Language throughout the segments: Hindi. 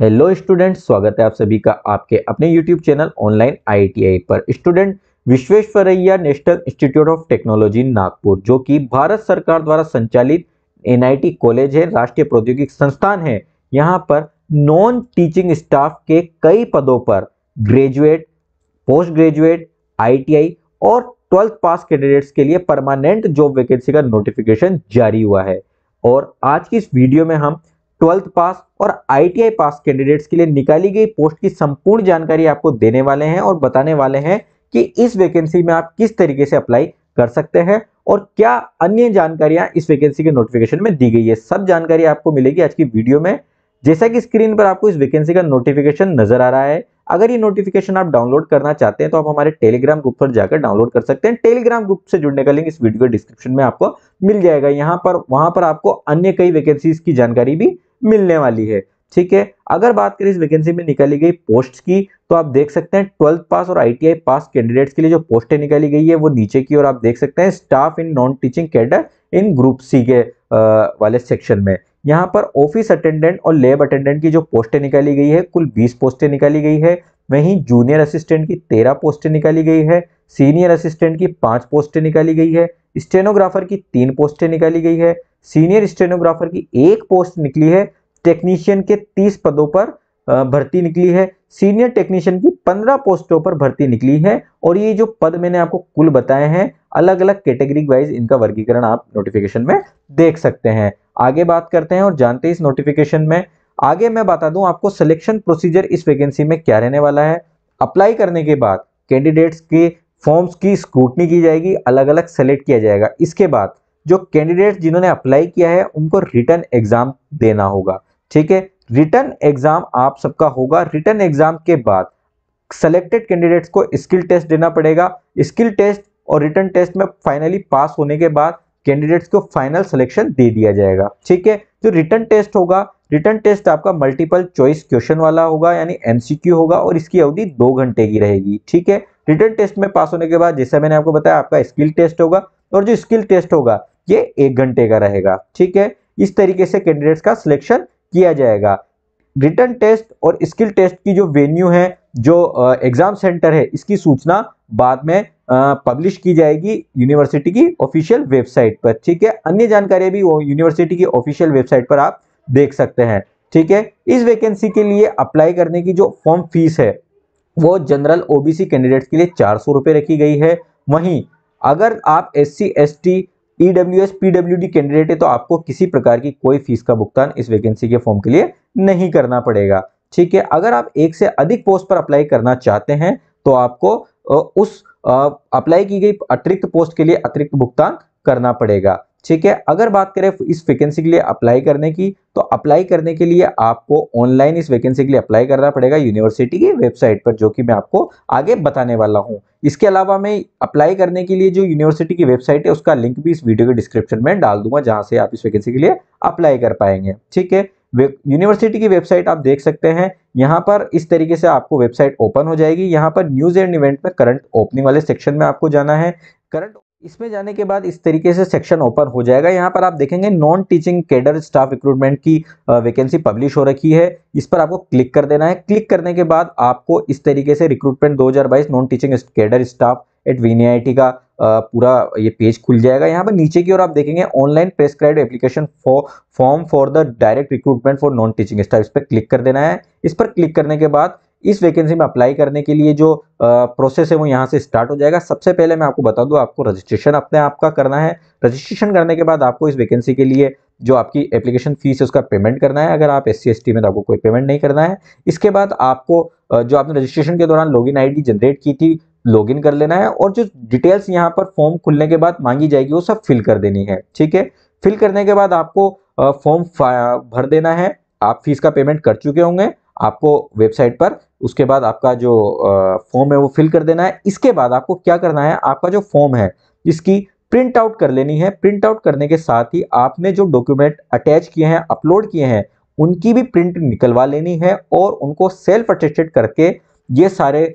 हेलो स्टूडेंट स्वागत है आप सभी का आपके अपने यूट्यूब चैनल ऑनलाइन आईटीआई पर student Visvesvaraya National Institute of Technology Nagpur जो कि भारत सरकार द्वारा संचालित एनआईटी कॉलेज है राष्ट्रीय प्रौद्योगिक संस्थान है यहाँ पर नॉन टीचिंग स्टाफ के कई पदों पर ग्रेजुएट पोस्ट ग्रेजुएट आई और ट्वेल्थ पास कैंडिडेट्स के लिए परमानेंट जॉब वैकेंसी का नोटिफिकेशन जारी हुआ है और आज की इस वीडियो में हम ट्वेल्थ पास और आईटीआई पास कैंडिडेट्स के लिए निकाली गई पोस्ट की संपूर्ण जानकारी आपको देने वाले हैं और बताने वाले हैं कि इस वैकेंसी में आप किस तरीके से अप्लाई कर सकते हैं और क्या अन्य जानकारियां इस वैकेंसी के नोटिफिकेशन में दी गई है सब जानकारी आपको मिलेगी आज की वीडियो में जैसा कि स्क्रीन पर आपको इस वैकेंसी का नोटिफिकेशन नजर आ रहा है अगर ये नोटिफिकेशन आप डाउनलोड करना चाहते हैं तो आप हमारे टेलीग्राम ग्रुप पर जाकर डाउनलोड कर सकते हैं टेलीग्राम ग्रुप से जुड़ने का लिंक इस वीडियो डिस्क्रिप्शन में आपको मिल जाएगा यहाँ पर वहां पर आपको अन्य कई वैकेंसीज की जानकारी भी मिलने वाली है ठीक है अगर बात करें इस वैकेंसी में निकाली गई पोस्ट की तो आप देख सकते हैं ट्वेल्थ पास और आईटीआई पास कैंडिडेट्स के लिए जो पोस्टें निकाली गई है वो नीचे की और आप देख सकते हैं staff in non teaching cadre in group C के वाले सेक्शन में यहाँ पर ऑफिस अटेंडेंट और लेब अटेंडेंट की जो पोस्टें निकाली गई है कुल बीस पोस्टें निकाली गई है वहीं जूनियर असिस्टेंट की तेरह पोस्टें निकाली गई है सीनियर असिस्टेंट की पाँच पोस्टें निकाली गई है स्टेनोग्राफर की तीन पोस्टें निकाली गई है सीनियर स्टेनोग्राफर की एक पोस्ट निकली है टेक्नीशियन के तीस पदों पर भर्ती निकली है सीनियर टेक्नीशियन की पंद्रह पोस्टों पर भर्ती निकली है और ये जो पद मैंने आपको कुल बताए हैं अलग अलग कैटेगरी वाइज इनका वर्गीकरण आप नोटिफिकेशन में देख सकते हैं आगे बात करते हैं और जानते हैं इस नोटिफिकेशन में आगे मैं बता दूं आपको सिलेक्शन प्रोसीजर इस वैकेंसी में क्या रहने वाला है अप्लाई करने के बाद कैंडिडेट्स के फॉर्म्स की स्क्रूटनी की जाएगी अलग अलग सेलेक्ट किया जाएगा इसके बाद जो कैंडिडेट जिन्होंने अप्लाई किया है उनको रिटर्न एग्जाम देना होगा ठीक है रिटर्न एग्जाम आप सबका होगा रिटर्न एग्जाम के बाद सेलेक्टेड कैंडिडेट्स को स्किल टेस्ट देना पड़ेगा स्किल टेस्ट और रिटर्न टेस्ट में फाइनली पास होने के बाद कैंडिडेट्स को फाइनल सिलेक्शन दे दिया जाएगा ठीक है जो रिटर्न टेस्ट होगा रिटर्न टेस्ट आपका मल्टीपल चॉइस क्वेश्चन वाला होगा यानी एमसीक्यू होगा और इसकी अवधि दो घंटे की रहेगी ठीक है रिटर्न टेस्ट में पास होने के बाद जैसा मैंने आपको बताया आपका स्किल टेस्ट होगा और जो स्किल टेस्ट होगा ये एक घंटे का रहेगा ठीक है इस तरीके से कैंडिडेट्स का सिलेक्शन किया जाएगा रिटर्न टेस्ट और स्किल टेस्ट की जो वेन्यू है जो एग्जाम सेंटर है इसकी सूचना बाद में पब्लिश की जाएगी यूनिवर्सिटी की ऑफिशियल वेबसाइट पर ठीक है अन्य जानकारी भी यूनिवर्सिटी की ऑफिशियल वेबसाइट पर आप देख सकते हैं ठीक है इस वैकेंसी के लिए अप्लाई करने की जो फॉर्म फीस है वो जनरल ओबीसी कैंडिडेट्स के लिए चार सौ रुपये रखी गई है वहीं अगर आप S C S T E W S P W D candidate है तो आपको किसी प्रकार की कोई फीस का भुगतान इस वैकेंसी के फॉर्म के लिए नहीं करना पड़ेगा ठीक है अगर आप एक से अधिक पोस्ट पर अप्लाई करना चाहते हैं तो आपको उस अप्लाई की गई अतिरिक्त पोस्ट के लिए अतिरिक्त भुगतान करना पड़ेगा ठीक है अगर बात करें इस वैकेंसी के लिए अप्लाई करने की तो अप्लाई करने के लिए आपको ऑनलाइन इस वैकेंसी के लिए अप्लाई करना पड़ेगा यूनिवर्सिटी की वेबसाइट पर जो कि मैं आपको आगे बताने वाला हूं इसके अलावा मैं अप्लाई करने के लिए जो यूनिवर्सिटी की वेबसाइट है उसका लिंक भी इस वीडियो के डिस्क्रिप्शन में डाल दूंगा जहां से आप इस वैकेंसी के लिए अप्लाई कर पाएंगे ठीक है यूनिवर्सिटी की वेबसाइट आप देख सकते हैं यहाँ पर इस तरीके से आपको वेबसाइट ओपन हो जाएगी यहाँ पर न्यूज़ एंड इवेंट में करंट ओपनिंग वाले सेक्शन में आपको जाना है करंट इसमें जाने के बाद इस तरीके से सेक्शन ओपन हो जाएगा यहाँ पर आप देखेंगे non teaching cadre staff recruitment की वैकेंसी पब्लिश हो रखी है इस पर आपको क्लिक कर देना है क्लिक करने के बाद आपको इस तरीके से recruitment 2022 non teaching cadre staff एट वी का पूरा ये पेज खुल जाएगा यहाँ पर नीचे की ओर आप देखेंगे online prescribe application for form for the direct recruitment for non teaching staff इस पर क्लिक कर देना है इस पर क्लिक करने के बाद इस वैकेंसी में अप्लाई करने के लिए जो प्रोसेस है वो यहाँ से स्टार्ट हो जाएगा सबसे पहले मैं आपको बता दूँ आपको रजिस्ट्रेशन अपने आप का करना है रजिस्ट्रेशन करने के बाद आपको इस वैकेंसी के लिए जो आपकी एप्लीकेशन फीस है उसका पेमेंट करना है अगर आप एस सी में तो आपको कोई पेमेंट नहीं करना है इसके बाद आपको जो आपने रजिस्ट्रेशन के दौरान लॉगिन आईडी जनरेट की थी लॉगिन कर लेना है और जो डिटेल्स यहाँ पर फॉर्म खुलने के बाद मांगी जाएगी वो सब फिल कर देनी है ठीक है फिल करने के बाद आपको फॉर्म भर देना है आप फीस का पेमेंट कर चुके होंगे आपको वेबसाइट पर उसके बाद आपका जो फॉर्म है वो फिल कर देना है इसके बाद आपको क्या करना है आपका जो फॉर्म है इसकी प्रिंट आउट कर लेनी है प्रिंट आउट करने के साथ ही आपने जो डॉक्यूमेंट अटैच किए हैं अपलोड किए हैं उनकी भी प्रिंट निकलवा लेनी है और उनको सेल्फ अटेस्टेड करके ये सारे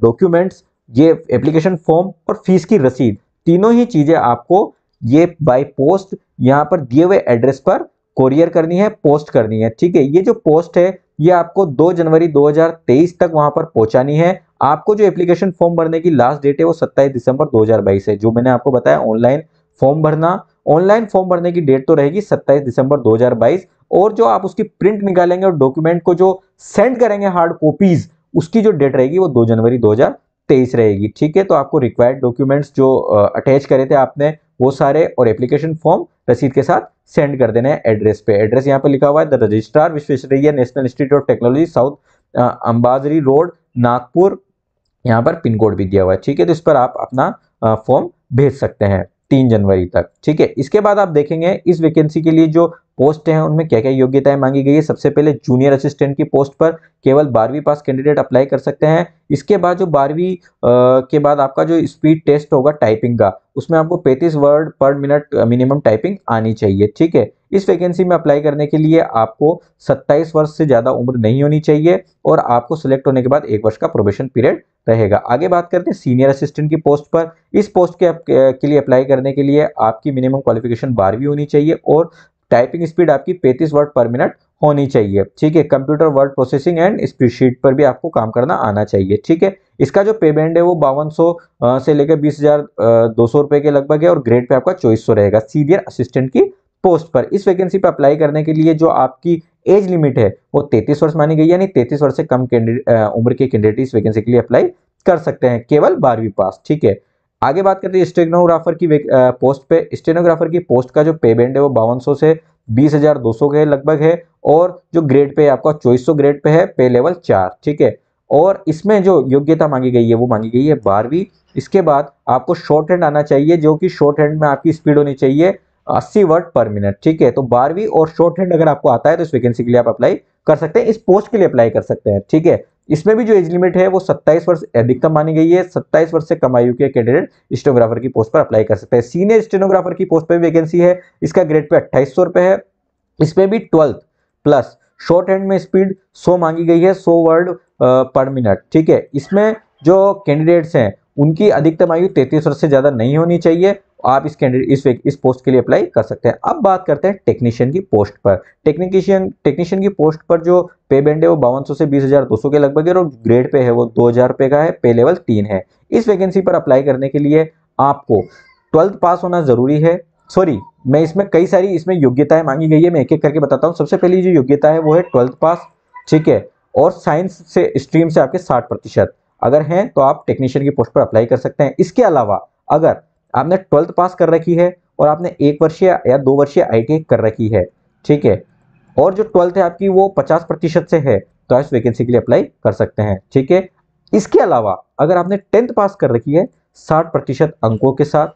डॉक्यूमेंट्स ये एप्लीकेशन फॉर्म और फीस की रसीद तीनों ही चीज़ें आपको ये बाय पोस्ट यहाँ पर दिए हुए एड्रेस पर कोरियर करनी है पोस्ट करनी है ठीक है ये जो पोस्ट है ये आपको 2 जनवरी 2023 तक वहां पर पहुंचानी है आपको जो एप्लीकेशन फॉर्म भरने की लास्ट डेट है वो 27 दिसंबर 2022 है जो मैंने आपको बताया ऑनलाइन फॉर्म भरना ऑनलाइन फॉर्म भरने की डेट तो रहेगी 27 दिसंबर 2022 और जो आप उसकी प्रिंट निकालेंगे और डॉक्यूमेंट को जो सेंड करेंगे हार्ड कॉपीज़ उसकी जो डेट रहेगी वो दो जनवरी 2023 रहेगी ठीक है तो आपको रिक्वायर्ड डॉक्यूमेंट्स जो अटैच करे थे आपने वो सारे और एप्लीकेशन फॉर्म रसीद के साथ सेंड कर देना है एड्रेस पे एड्रेस यहाँ पे लिखा हुआ है the registrar Visvesvaraya National Institute of Technology South Ambajhari Road Nagpur यहाँ पर पिन कोड भी दिया हुआ है ठीक है तो इस पर आप अपना फॉर्म भेज सकते हैं तीन जनवरी तक ठीक है इसके बाद आप देखेंगे इस वैकेंसी के लिए जो पोस्ट हैं उनमें क्या क्या योग्यताएं मांगी गई है सबसे पहले जूनियर असिस्टेंट की पोस्ट पर केवल बारहवीं पास कैंडिडेट अप्लाई कर सकते हैं इसके बाद जो बारहवीं के बाद आपका जो स्पीड टेस्ट होगा टाइपिंग का उसमें आपको 35 वर्ड पर मिनट मिनिमम टाइपिंग आनी चाहिए ठीक है इस वैकेंसी में अप्लाई करने के लिए आपको 27 वर्ष से ज़्यादा उम्र नहीं होनी चाहिए और आपको सिलेक्ट होने के बाद एक वर्ष का प्रोबेशन पीरियड रहेगा आगे बात करते हैं सीनियर असिस्टेंट की पोस्ट पर इस पोस्ट के, के लिए अप्लाई करने के लिए आपकी मिनिमम क्वालिफिकेशन बारहवीं होनी चाहिए और टाइपिंग स्पीड आपकी 35 वर्ड पर मिनट होनी चाहिए ठीक है computer word processing and spreadsheet पर भी आपको काम करना आना चाहिए ठीक है इसका जो पेमेंट है वो बावन से लेकर बीस हजार दो सौ रुपए के लगभग है और ग्रेड पे आपका चौबीस सौ रहेगा सीनियर असिस्टेंट की पोस्ट पर इस वैकेंसी पर अप्लाई करने के लिए जो आपकी एज लिमिट है वो तैतीस वर्ष मानी गई यानी तैतीस वर्ष से कम उम्र के कैंडिडेट इस वैकेंसी के लिए अप्लाई कर सकते हैं केवल बारहवीं पास ठीक है आगे बात करते हैं स्टेनोग्राफर की पोस्ट पे स्टेनोग्राफर की पोस्ट का जो पेमेंट है वो बावन से बीस हजार दो सौ के लगभग है और जो ग्रेड पे है आपका चौबीस सौ ग्रेड पे है पे लेवल चार ठीक है और इसमें जो योग्यता मांगी गई है वो मांगी गई है बारहवीं इसके बाद आपको शॉर्ट हैंड आना चाहिए जो कि शॉर्ट हैंड में आपकी स्पीड होनी चाहिए अस्सी वर्ड पर मिनट ठीक है तो बारहवीं और शॉर्ट हैंड अगर आपको आता है तो इस वैकेंसी के लिए आप अप्लाई कर सकते हैं इस पोस्ट के लिए अप्लाई कर सकते हैं ठीक है इसमें भी जो एज लिमिट है वो 27 वर्ष अधिकतम मानी गई है 27 वर्ष से कम आयु के कैंडिडेट स्टेनोग्राफर की पोस्ट पर अप्लाई कर सकते हैं सीनियर स्टेनोग्राफर की पोस्ट पर वैकेंसी है इसका ग्रेड पे अट्ठाईस सौ है इसमें भी ट्वेल्थ प्लस शॉर्ट हैंड में स्पीड सो मांगी गई है सो वर्ड पर मिनट ठीक है इसमें जो कैंडिडेट्स हैं उनकी अधिकतम आयु तैतीस वर्ष से ज़्यादा नहीं होनी चाहिए आप इस कैंडिडेट इस इस पोस्ट के लिए अप्लाई कर सकते हैं अब बात करते हैं टेक्नीशियन की पोस्ट पर टेक्नीशियन टेक्नीशियन की पोस्ट पर जो पे बैंड है वो बावन से बीस हज़ार दो सौ के लगभग है और ग्रेड पे है वो दो हज़ार रुपये का है पे लेवल तीन है इस वैकेंसी पर अप्लाई करने के लिए आपको ट्वेल्थ पास होना ज़रूरी है सॉरी मैं इसमें कई सारी इसमें योग्यताएं मांगी गई है मैं एक एक करके बताता हूँ सबसे पहली जो योग्यता है वो है ट्वेल्थ पास ठीक है और साइंस से स्ट्रीम से आपके साठ प्रतिशत अगर हैं तो आप टेक्नीशियन की पोस्ट पर अप्लाई कर सकते हैं इसके अलावा अगर आपने ट्वेल्थ पास कर रखी है और आपने एक वर्षीय या दो वर्षीय आई e कर रखी है ठीक है और जो ट्वेल्थ है आपकी वो पचास प्रतिशत से है तो आप इस वैकेंसी के लिए अप्लाई कर सकते हैं ठीक है इसके अलावा अगर आपने टेंथ पास कर रखी है साठ प्रतिशत अंकों के साथ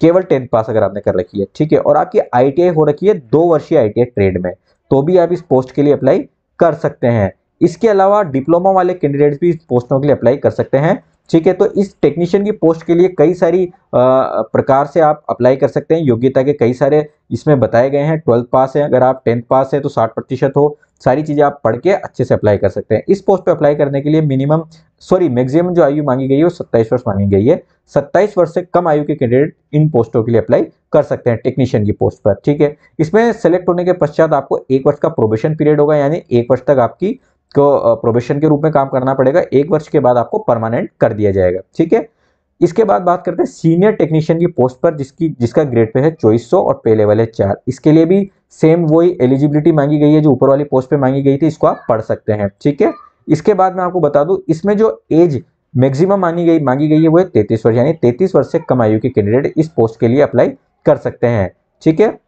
केवल टेंथ पास अगर आपने कर रखी है ठीक है और आपकी आई e हो रखी है दो वर्षीय आई ट्रेड e में तो भी आप इस पोस्ट के लिए अप्लाई कर सकते हैं इसके अलावा डिप्लोमा वाले कैंडिडेट भी पोस्टों के लिए अप्लाई कर सकते हैं ठीक है तो इस टेक्नीशियन की पोस्ट के लिए कई सारी प्रकार से आप अप्लाई कर सकते हैं योग्यता के कई सारे इसमें बताए गए हैं ट्वेल्थ पास है अगर आप टेंथ पास है तो साठ प्रतिशत हो सारी चीज़ें आप पढ़ के अच्छे से अप्लाई कर सकते हैं इस पोस्ट पे अप्लाई करने के लिए मिनिमम सॉरी मैक्सिमम जो आयु मांगी गई है वो सत्ताईस वर्ष मांगी गई है सत्ताईस वर्ष से कम आयु के कैंडिडेट इन पोस्टों के लिए अप्लाई कर सकते हैं टेक्नीशियन की पोस्ट पर ठीक है इसमें सेलेक्ट होने के पश्चात आपको एक वर्ष का प्रोबेशन पीरियड होगा यानी एक वर्ष तक आपकी को प्रोबेशन के रूप में काम करना पड़ेगा एक वर्ष के बाद आपको परमानेंट कर दिया जाएगा ठीक है इसके बाद बात करते हैं सीनियर टेक्नीशियन की पोस्ट पर जिसकी जिसका ग्रेड पे है चौबीस सौ और पे लेवल है चार इसके लिए भी सेम वही एलिजिबिलिटी मांगी गई है जो ऊपर वाली पोस्ट पे मांगी गई थी इसको आप पढ़ सकते हैं ठीक है इसके बाद मैं आपको बता दूं इसमें जो एज मैक्सिमम मांगी गई मांगी गई है वो है तैतीस वर्ष यानी तैतीस वर्ष से कम आयु के कैंडिडेट इस पोस्ट के लिए अप्लाई कर सकते हैं ठीक है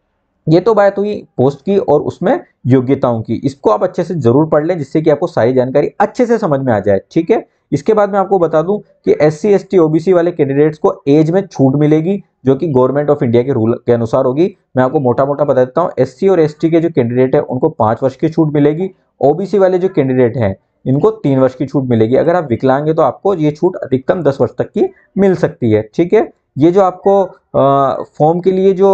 ये तो बात हुई पोस्ट की और उसमें योग्यताओं की इसको आप अच्छे से जरूर पढ़ लें जिससे कि आपको सारी जानकारी अच्छे से समझ में आ जाए ठीक है इसके बाद मैं आपको बता दूं कि S C S T OBC वाले कैंडिडेट्स को एज में छूट मिलेगी जो कि गवर्नमेंट ऑफ इंडिया के रूल के अनुसार होगी मैं आपको मोटा मोटा बता देता हूँ एस और एस के जो कैंडिडेट है उनको पाँच वर्ष की छूट मिलेगी ओबीसी वाले जो कैंडिडेट हैं इनको तीन वर्ष की छूट मिलेगी अगर आप विकलांग है तो आपको ये छूट अधिकतम दस वर्ष तक की मिल सकती है ठीक है ये जो आपको फॉर्म के लिए जो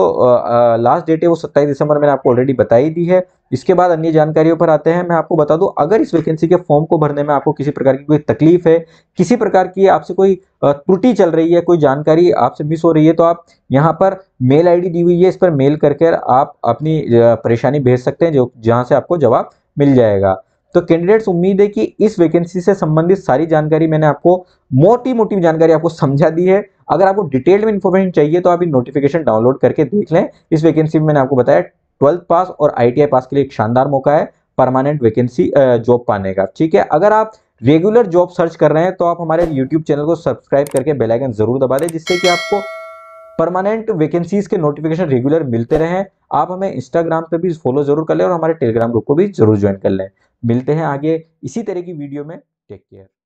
लास्ट डेट है वो सत्ताईस दिसंबर मैंने आपको ऑलरेडी बताई दी है इसके बाद अन्य जानकारियों पर आते हैं मैं आपको बता दूं अगर इस वैकेंसी के फॉर्म को भरने में आपको किसी प्रकार की कोई तकलीफ है किसी प्रकार की आपसे कोई त्रुटि चल रही है कोई जानकारी आपसे मिस हो रही है तो आप यहाँ पर मेल आईडी दी हुई है इस पर मेल करके आप अपनी परेशानी भेज सकते हैं जो जहाँ से आपको जवाब मिल जाएगा तो कैंडिडेट्स उम्मीद है कि इस वैकेंसी से संबंधित सारी जानकारी मैंने आपको मोटी मोटी जानकारी आपको समझा दी है अगर आपको डिटेल में इन्फॉर्मेशन चाहिए तो आप नोटिफिकेशन डाउनलोड करके देख लें इस वैकेंसी में मैंने आपको बताया ट्वेल्थ पास और आई पास के लिए एक शानदार मौका है परमानेंट वैकेंसी जॉब पाने का ठीक है अगर आप रेगुलर जॉब सर्च कर रहे हैं तो आप हमारे यूट्यूब चैनल को सब्सक्राइब करके बेल आइकन जरूर दबा दें जिससे कि आपको परमानेंट वैकेंसीज के नोटिफिकेशन रेगुलर मिलते रहें आप हमें इंस्टाग्राम पे भी फॉलो जरूर कर लें और हमारे टेलीग्राम ग्रुप को भी जरूर ज्वाइन कर लें मिलते हैं आगे इसी तरह की वीडियो में टेक केयर